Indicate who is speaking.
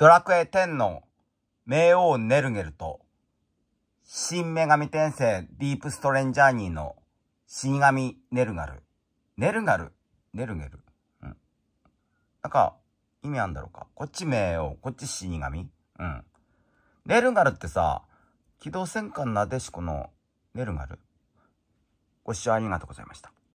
Speaker 1: ドラクエ10の冥王ネルゲルと、新女神転生ディープストレンジャーニーの死神ネルガル。ネルガルネルゲルうん。なんか、意味あんだろうか。こっち冥王、こっち死神うん。ネルガルってさ、機動戦艦なでしこのネルガルご視聴ありがとうございました。